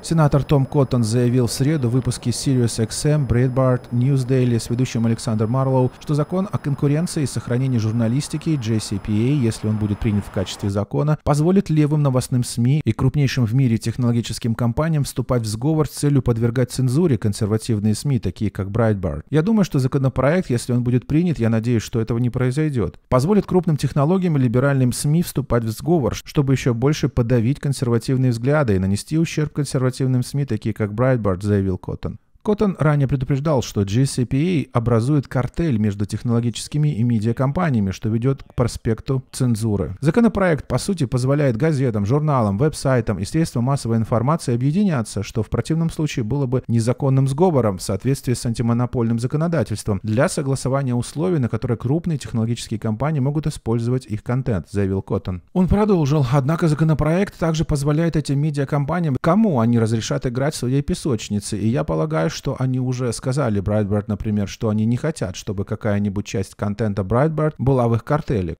Сенатор Том Коттон заявил в среду в выпуске Sirius XM, Breitbart, News Daily с ведущим Александр Марлоу, что закон о конкуренции и сохранении журналистики JCPA, если он будет принят в качестве закона, позволит левым новостным СМИ и крупнейшим в мире технологическим компаниям вступать в сговор с целью подвергать цензуре консервативные СМИ, такие как Breitbart. Я думаю, что законопроект, если он будет принят, я надеюсь, что этого не произойдет, позволит крупным технологиям и либеральным СМИ вступать в сговор, чтобы еще больше подавить консервативные взгляды и нанести ущерб консервативным корпоративным СМИ, такие как Breitbart, заявил Коттон. Коттон ранее предупреждал, что GCPA образует картель между технологическими и медиакомпаниями, что ведет к проспекту цензуры. Законопроект, по сути, позволяет газетам, журналам, веб-сайтам и средствам массовой информации объединяться, что в противном случае было бы незаконным сговором в соответствии с антимонопольным законодательством для согласования условий, на которые крупные технологические компании могут использовать их контент, заявил Коттон. Он продолжил, однако законопроект также позволяет этим медиакомпаниям, кому они разрешат играть в своей песочнице, и я полагаю, что они уже сказали Брайтберт, например, что они не хотят, чтобы какая-нибудь часть контента Брайтберт была в их картеле.